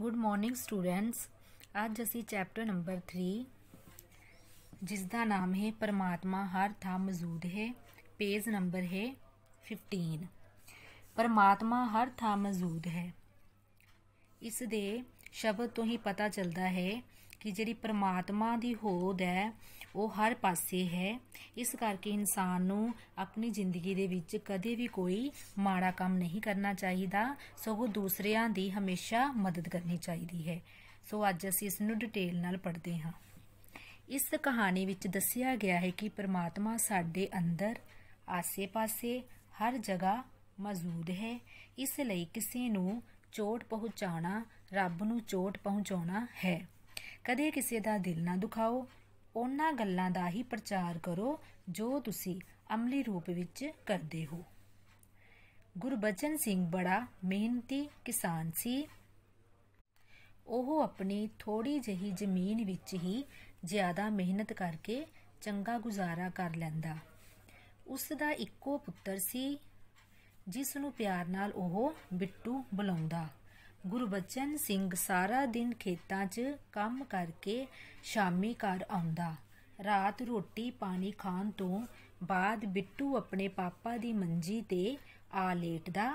good morning students ਅੱਜ ਅਸੀਂ chapter number 3 ਜਿਸ ਦਾ ਨਾਮ ਹੈ ਪਰਮਾਤਮਾ ਹਰ ਥਾਂ ਮੌਜੂਦ ਹੈ ਪੇਜ ਨੰਬਰ ਹੈ 15 ਪਰਮਾਤਮਾ ਹਰ ਥਾਂ ਮੌਜੂਦ ਹੈ ਇਸ ਦੇ ਸ਼ਬਦ ਤੋਂ ਹੀ ਪਤਾ ਚੱਲਦਾ ਹੈ ਕਿ ਜਿਹੜੀ ਪਰਮਾਤਮਾ ਦੀ ਹੋਦ ਹੈ ਉਹ ਹਰ ਪਾਸੇ ਹੈ ਇਸ ਕਰਕੇ ਇਨਸਾਨ ਨੂੰ ਆਪਣੀ ਜ਼ਿੰਦਗੀ ਦੇ ਵਿੱਚ ਕਦੇ ਵੀ ਕੋਈ ਮਾੜਾ ਕੰਮ ਨਹੀਂ ਕਰਨਾ ਚਾਹੀਦਾ ਸਗੋਂ ਦੂਸਰਿਆਂ ਦੀ ਹਮੇਸ਼ਾ ਮਦਦ ਕਰਨੀ ਚਾਹੀਦੀ ਹੈ ਸੋ ਅੱਜ ਅਸੀਂ ਇਸ ਨੂੰ ਡਿਟੇਲ ਨਾਲ ਪੜ੍ਹਦੇ ਹਾਂ ਇਸ ਕਹਾਣੀ ਵਿੱਚ ਦੱਸਿਆ ਗਿਆ ਹੈ ਕਿ ਪ੍ਰਮਾਤਮਾ ਸਾਡੇ ਅੰਦਰ ਆਸੇ-ਪਾਸੇ ਹਰ ਜਗ੍ਹਾ ਮੌਜੂਦ ਹੈ ਇਸ ਲਈ ਕਿਸੇ ਨੂੰ ਚੋਟ ਪਹੁੰਚਾਉਣਾ ਰੱਬ ਨੂੰ ਚੋਟ ਪਹੁੰਚਾਉਣਾ ਹੈ ਕਦੇ ਕਿਸੇ ਦਾ ਦਿਲ ਨਾ ਦੁਖਾਓ ਉਹਨਾਂ ਗੱਲਾਂ ਦਾ ਹੀ ਪ੍ਰਚਾਰ ਕਰੋ ਜੋ ਤੁਸੀਂ ਅਮਲੀ ਰੂਪ ਵਿੱਚ ਕਰਦੇ ਹੋ ਗੁਰਬਚਨ ਸਿੰਘ ਬੜਾ ਮਿਹਨਤੀ ਕਿਸਾਨ ਸੀ ਉਹ ਆਪਣੀ ਥੋੜੀ ਜਹੀ ਜ਼ਮੀਨ ਵਿੱਚ ਹੀ ਜ਼ਿਆਦਾ ਮਿਹਨਤ ਕਰਕੇ ਚੰਗਾ ਗੁਜ਼ਾਰਾ ਕਰ ਲੈਂਦਾ ਉਸ ਦਾ ਇੱਕੋ ਪੁੱਤਰ ਸੀ ਜਿਸ ਨੂੰ ਪਿਆਰ ਨਾਲ ਉਹ ਬਿੱਟੂ ਬੁਲਾਉਂਦਾ ਗੁਰਬਚਨ ਸਿੰਘ ਸਾਰਾ ਦਿਨ ਖੇਤਾਂ 'ਚ ਕੰਮ ਕਰਕੇ ਸ਼ਾਮੀ ਘਰ ਆਉਂਦਾ ਰਾਤ ਰੋਟੀ ਪਾਣੀ ਖਾਣ ਤੋਂ ਬਾਅਦ ਬਿੱਟੂ ਆਪਣੇ ਪਾਪਾ ਦੀ ਮੰਜੀ ਤੇ ਆ ਲੇਟਦਾ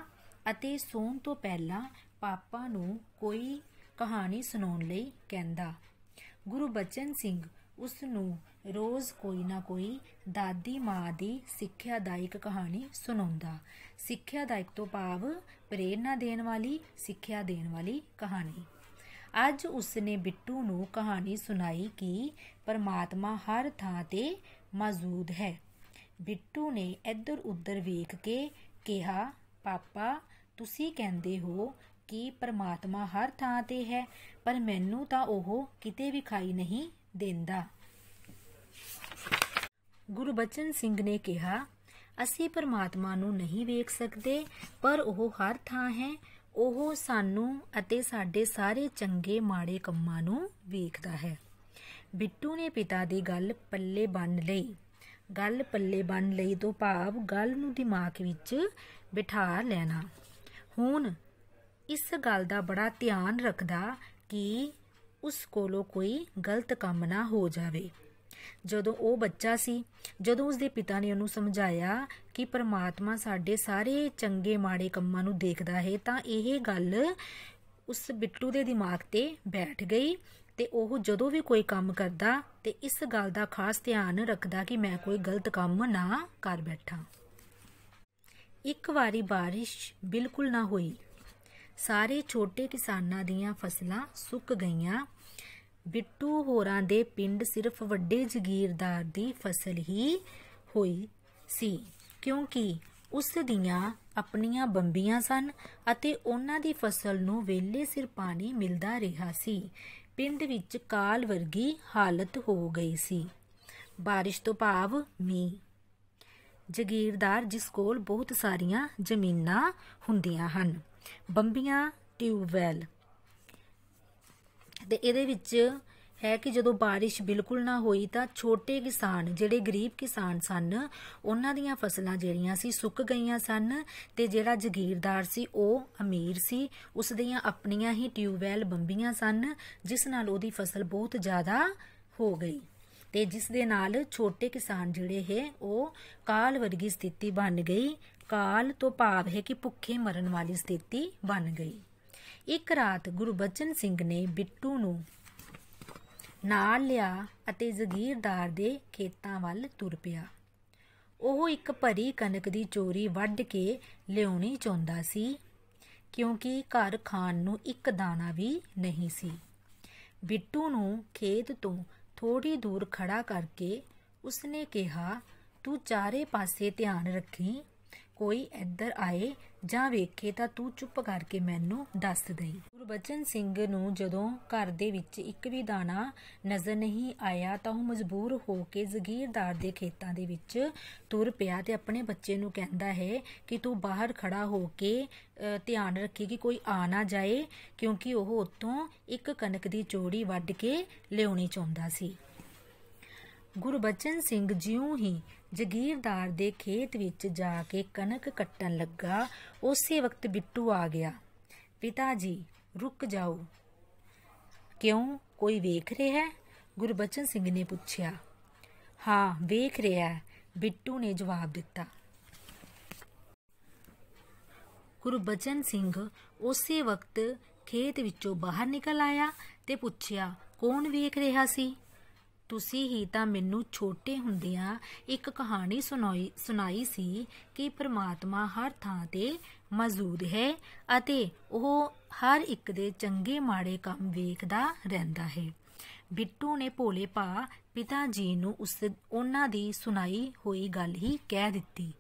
ਅਤੇ ਸੌਣ ਤੋਂ ਪਹਿਲਾਂ ਪਾਪਾ ਨੂੰ ਕੋਈ ਕਹਾਣੀ ਸੁਣਾਉਣ ਲਈ ਕਹਿੰਦਾ ਗੁਰੂ ਬਚਨ ਸਿੰਘ ਉਸ ਨੂੰ ਰੋਜ਼ ਕੋਈ ਨਾ ਕੋਈ ਦਾਦੀ ਮਾਂ ਦੀ ਸਿੱਖਿਆਦਾਇਕ ਕਹਾਣੀ ਸੁਣਾਉਂਦਾ ਸਿੱਖਿਆਦਾਇਕ ਤੋਂ ਭਾਵ ਪ੍ਰੇਰਣਾ ਦੇਣ ਵਾਲੀ ਸਿੱਖਿਆ ਦੇਣ ਵਾਲੀ ਕਹਾਣੀ ਅੱਜ ਉਸ ਨੇ ਬਿੱਟੂ ਨੂੰ ਕਹਾਣੀ ਸੁਣਾਈ ਕਿ ਪਰਮਾਤਮਾ ਹਰ ਥਾਂ ਤੇ ਮੌਜੂਦ ਹੈ ਬਿੱਟੂ ਨੇ ਇੱਧਰ ਉੱਧਰ ਵੇਖ ਕੇ ਕਿਹਾ ਪਾਪਾ ਤੁਸੀਂ ਕਹਿੰਦੇ ਹੋ ਕਿ ਪਰਮਾਤਮਾ ਹਰ ਥਾਂ ਤੇ ਹੈ ਪਰ ਮੈਨੂੰ ਤਾਂ ਉਹ ਕਿਤੇ ਵਿਖਾਈ ਨਹੀਂ ਦਿੰਦਾ ਬਚਨ ਸਿੰਘ ਨੇ ਕਿਹਾ ਅਸੀਂ ਪਰਮਾਤਮਾ ਨੂੰ ਨਹੀਂ ਵੇਖ ਸਕਦੇ ਪਰ ਉਹ ਹਰ ਥਾਂ ਹੈ ਉਹ ਸਾਨੂੰ ਅਤੇ ਸਾਡੇ ਸਾਰੇ ਚੰਗੇ ਮਾੜੇ ਕੰਮਾਂ ਨੂੰ ਵੇਖਦਾ ਹੈ ਬਿੱਟੂ ਨੇ ਪਿਤਾ ਦੀ ਗੱਲ ਪੱਲੇ ਬੰਨ ਲਈ ਗੱਲ ਪੱਲੇ ਬੰਨ ਲਈ ਤੋਂ ਭਾਵ ਗੱਲ ਨੂੰ ਦਿਮਾਗ ਵਿੱਚ ਬਿਠਾ ਲੈਣਾ ਹੁਣ ਇਸ ਗੱਲ ਦਾ ਬੜਾ ਧਿਆਨ ਰੱਖਦਾ ਕਿ ਉਸ ਕੋਲੋਂ ਕੋਈ ਗਲਤ ਕੰਮ ਨਾ ਹੋ ਜਾਵੇ ਜਦੋਂ ਉਹ ਬੱਚਾ ਸੀ ਜਦੋਂ ਉਸਦੇ ਪਿਤਾ ਨੇ ਉਹਨੂੰ ਸਮਝਾਇਆ ਕਿ ਪਰਮਾਤਮਾ ਸਾਡੇ ਸਾਰੇ ਚੰਗੇ ਮਾੜੇ ਕੰਮਾਂ ਨੂੰ ਦੇਖਦਾ ਹੈ ਤਾਂ ਇਹ ਗੱਲ ਉਸ ਬਿੱਟੂ ਦੇ ਦਿਮਾਗ ਤੇ ਬੈਠ ਗਈ ਤੇ ਉਹ ਜਦੋਂ ਵੀ ਕੋਈ ਕੰਮ ਕਰਦਾ ਤੇ ਇਸ ਗੱਲ ਦਾ ਖਾਸ ਧਿਆਨ ਰੱਖਦਾ ਕਿ ਮੈਂ ਕੋਈ ਗਲਤ ਕੰਮ ਨਾ ਕਰ ਬੈਠਾਂ ਇੱਕ ਵਾਰੀ ਬਾਰਿਸ਼ ਬਿਲਕੁਲ ਨਾ ਹੋਈ ਸਾਰੇ ਛੋਟੇ ਕਿਸਾਨਾਂ ਦੀਆਂ ਫਸਲਾਂ ਸੁੱਕ ਗਈਆਂ ਬਿੱਟੂ ਹੋਰਾਂ ਦੇ ਪਿੰਡ ਸਿਰਫ ਵੱਡੇ ਜ਼ਗੀਰਦਾਰ ਦੀ ਫਸਲ ਹੀ ਹੋਈ ਸੀ ਕਿਉਂਕਿ ਉਸ ਦੀਆਂ ਆਪਣੀਆਂ ਬੰਬੀਆਂ ਸਨ ਅਤੇ ਉਹਨਾਂ ਦੀ ਫਸਲ ਨੂੰ ਵੇਲੇ ਸਿਰ ਪਾਣੀ ਮਿਲਦਾ ਰਿਹਾ ਸੀ ਪਿੰਡ ਵਿੱਚ ਕਾਲ ਵਰਗੀ ਹਾਲਤ ਹੋ ਗਈ ਸੀ بارش ਤੋਂ ਭਾਵ ਮੀ ਜ਼ਗੀਰਦਾਰ ਜਿਸ ਕੋਲ ਬਹੁਤ ਸਾਰੀਆਂ ਜ਼ਮੀਨਾਂ ਹੁੰਦੀਆਂ ਹਨ ਬੰਬੀਆਂ ਟਿਊਬਵੈਲ ਤੇ ਇਹਦੇ ਵਿੱਚ ਹੈ ਕਿ ਜਦੋਂ بارش ਬਿਲਕੁਲ ਨਾ ਹੋਈ ਤਾਂ ਛੋਟੇ ਕਿਸਾਨ ਜਿਹੜੇ ਗਰੀਬ ਕਿਸਾਨ ਸਨ ਉਹਨਾਂ ਦੀਆਂ ਫਸਲਾਂ ਜਿਹੜੀਆਂ ਸੀ ਸੁੱਕ ਗਈਆਂ ਸਨ ਤੇ ਜਿਹੜਾ ਜ਼ਗੀਰਦਾਰ ਸੀ ਉਹ ਅਮੀਰ ਸੀ ਉਸ ਦੀਆਂ ਆਪਣੀਆਂ ਹੀ ਟਿਊਬਵੈਲ ਬੰਬੀਆਂ ਸਨ ਜਿਸ ਨਾਲ ਉਹਦੀ ਫਸਲ ਬਹੁਤ ਜ਼ਿਆਦਾ ਹੋ ਗਈ ਤੇ ਜਿਸ ਦੇ ਨਾਲ ਛੋਟੇ ਕਿਸਾਨ ਜਿਹੜੇ ਹੈ ਉਹ ਕਾਲ ਵਰਗੀ ਸਥਿਤੀ ਬਣ ਗਈ ਕਾਲ ਤੋਂ ਭਾਵ ਹੈ ਕਿ ਭੁੱਖੇ ਮਰਨ ਵਾਲੀ ਸਥਿਤੀ ਬਣ ਗਈ ਇੱਕ ਰਾਤ ਬਚਨ ਸਿੰਘ ਨੇ ਬਿੱਟੂ ਨੂੰ ਨਾਲ ਲਿਆ ਅਤੇ ਜ਼ਗੀਰਦਾਰ ਦੇ ਖੇਤਾਂ ਵੱਲ ਤੁਰ ਪਿਆ ਉਹ ਇੱਕ ਭਰੀ ਕਣਕ ਦੀ ਚੋਰੀ ਵੱਢ ਕੇ ਲਿਆਉਣੀ ਚਾਹੁੰਦਾ ਸੀ ਕਿਉਂਕਿ ਘਰ ਖਾਣ ਨੂੰ ਇੱਕ ਦਾਣਾ ਵੀ ਨਹੀਂ ਸੀ ਬਿੱਟੂ ਨੂੰ ਖੇਤ ਤੋਂ ਥੋੜੀ ਦੂਰ ਖੜਾ ਕਰਕੇ ਉਸਨੇ ਕਿਹਾ ਤੂੰ ਚਾਰੇ ਪਾਸੇ ਧਿਆਨ ਰੱਖੀ ਕੋਈ ਇੱਧਰ ਆਏ ਜਾਂ ਵੇਖੇ ਤਾਂ ਤੂੰ ਚੁੱਪ ਕਰਕੇ ਮੈਨੂੰ ਦੱਸ ਦੇਈ ਗੁਰਬਚਨ ਸਿੰਘ ਨੂੰ ਜਦੋਂ ਘਰ ਦੇ ਵਿੱਚ ਇੱਕ ਵੀ ਦਾਣਾ ਨਜ਼ਰ ਨਹੀਂ ਆਇਆ ਤਾਂ ਉਹ ਮਜਬੂਰ ਹੋ ਕੇ ਜ਼ਗੀਰਦਾਰ ਦੇ ਖੇਤਾਂ ਦੇ ਵਿੱਚ ਤੁਰ ਪਿਆ ਤੇ ਆਪਣੇ ਬੱਚੇ ਨੂੰ ਕਹਿੰਦਾ ਹੈ ਕਿ ਤੂੰ ਬਾਹਰ ਖੜਾ ਹੋ ਕੇ ਧਿਆਨ ਰੱਖੀ ਕਿ ਕੋਈ ਆ ਨਾ ਜਾਏ ਕਿਉਂਕਿ ਉਹ ਉਤੋਂ ਇੱਕ ਕਣਕ ਦੀ ਚੋੜੀ ਵੱਢ ਕੇ ਲਿਆਉਣੀ ਚਾਹੁੰਦਾ ਸੀ ਗੁਰਬਚਨ ਸਿੰਘ ਜਿਉਂ ਹੀ ਜਗੀਰਦਾਰ ਦੇ ਖੇਤ ਵਿੱਚ ਜਾ ਕੇ ਕਣਕ ਕੱਟਣ ਲੱਗਾ ਉਸੇ ਵਕਤ ਬਿੱਟੂ ਆ ਗਿਆ ਪਿਤਾ ਜੀ ਰੁਕ ਜਾਓ ਕਿਉਂ ਕੋਈ ਵੇਖ ਰਿਹਾ ਹੈ ਗੁਰਬਚਨ ਸਿੰਘ ਨੇ ਪੁੱਛਿਆ ਹਾਂ ਵੇਖ ਰਿਹਾ ਹੈ ਬਿੱਟੂ ਨੇ ਜਵਾਬ ਦਿੱਤਾ ਗੁਰਬਚਨ ਸਿੰਘ ਉਸੇ ਵਕਤ ਖੇਤ ਵਿੱਚੋਂ ਬਾਹਰ ਨਿਕਲ ਆਇਆ ਤੇ ਪੁੱਛਿਆ ਕੌਣ ਵੇਖ ਰਿਹਾ ਸੀ ਤੁਸੀਂ ਹੀ ਤਾਂ ਮੈਨੂੰ ਛੋਟੇ ਹੁੰਦਿਆਂ ਇੱਕ ਕਹਾਣੀ ਸੁਣਾਈ ਸੁਣਾਈ ਸੀ ਕਿ ਪ੍ਰਮਾਤਮਾ ਹਰ ਥਾਂ ਤੇ ਮੌਜੂਦ ਹੈ ਅਤੇ ਉਹ ਹਰ ਇੱਕ ਦੇ ਚੰਗੇ ਮਾੜੇ ਕੰਮ ਵੇਖਦਾ ਰਹਿੰਦਾ ਹੈ ਬਿੱਟੂ ਨੇ ਭੋਲੇ ਪਾ ਪਿਤਾ ਜੀ ਨੂੰ ਉਸ ਉਹਨਾਂ ਦੀ ਸੁਣਾਈ ਹੋਈ ਗੱਲ ਹੀ ਕਹਿ ਦਿੱਤੀ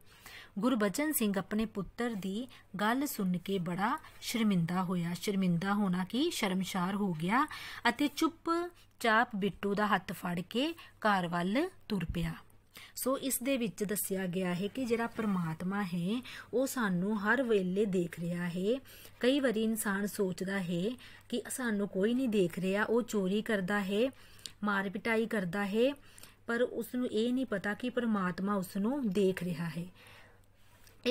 ਗੁਰਬਚਨ ਸਿੰਘ ਆਪਣੇ ਪੁੱਤਰ ਦੀ ਗੱਲ ਸੁਣ ਕੇ ਬੜਾ ਸ਼ਰਮਿੰਦਾ ਹੋਇਆ ਸ਼ਰਮਿੰਦਾ ਹੋਣਾ ਕਿ ਸ਼ਰਮਸ਼ਾਰ ਹੋ ਗਿਆ ਅਤੇ ਚੁੱਪ ਚਾਪ ਬਿੱਟੂ ਦਾ ਹੱਥ ਫੜ ਕੇ ਘਰ ਵੱਲ ਤੁਰ ਪਿਆ ਸੋ ਇਸ ਦੇ ਵਿੱਚ ਦੱਸਿਆ ਗਿਆ ਹੈ ਕਿ ਜਿਹੜਾ ਪਰਮਾਤਮਾ ਹੈ ਉਹ ਸਾਨੂੰ ਹਰ ਵੇਲੇ ਦੇਖ ਰਿਹਾ ਹੈ ਕਈ ਵਾਰੀ ਇਨਸਾਨ ਸੋਚਦਾ ਹੈ ਕਿ ਸਾਨੂੰ ਕੋਈ ਨਹੀਂ ਦੇਖ ਰਿਹਾ ਉਹ ਚੋਰੀ ਕਰਦਾ ਹੈ ਮਾਰ ਪਿਟਾਈ ਕਰਦਾ ਹੈ ਪਰ ਉਸ ਨੂੰ ਇਹ ਨਹੀਂ ਪਤਾ ਕਿ ਪਰਮਾਤਮਾ ਉਸ ਨੂੰ ਦੇਖ ਰਿਹਾ ਹੈ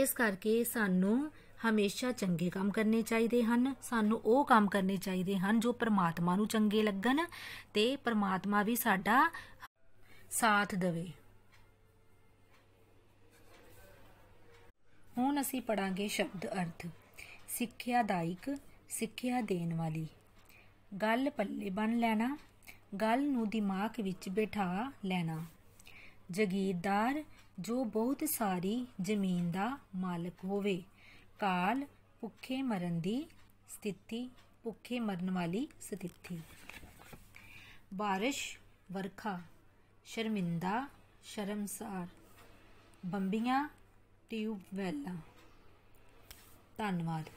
ਇਸ ਕਰਕੇ ਸਾਨੂੰ ਹਮੇਸ਼ਾ ਚੰਗੇ ਕੰਮ ਕਰਨੇ ਚਾਹੀਦੇ ਹਨ ਸਾਨੂੰ ਉਹ ਕੰਮ ਕਰਨੇ ਚਾਹੀਦੇ ਹਨ ਜੋ ਪਰਮਾਤਮਾ ਨੂੰ ਚੰਗੇ ਲੱਗਣ ਤੇ ਪਰਮਾਤਮਾ ਵੀ ਸਾਡਾ ਸਾਥ ਦੇਵੇ ਹੁਣ ਅਸੀਂ ਪੜਾਂਗੇ ਸ਼ਬਦ ਅਰਥ ਸਿੱਖਿਆਦਾਇਕ ਸਿੱਖਿਆ ਦੇਣ ਵਾਲੀ ਗੱਲ ਪੱਲੇ ਬੰਨ ਲੈਣਾ ਗੱਲ ਨੂੰ ਦਿਮਾਗ ਵਿੱਚ ਬਿਠਾ ਲੈਣਾ ਜਗੀਰਦਾਰ ਜੋ ਬਹੁਤ ਸਾਰੀ ਜ਼ਮੀਨ ਦਾ ਮਾਲਕ ਹੋਵੇ ਕਾਲ ਭੁੱਖੇ ਮਰਨ ਦੀ ਸਥਿਤੀ ਭੁੱਖੇ ਮਰਨ ਵਾਲੀ ਸਥਿਤੀ ਬਾਰਿਸ਼ ਵਰਖਾ ਸ਼ਰਮਿੰਦਾ ਸ਼ਰਮਸਾਰ ਬੰਬੀਆਂ ਟਿਊਬਵੈਲਾਂ ਧੰਨਵਾਦ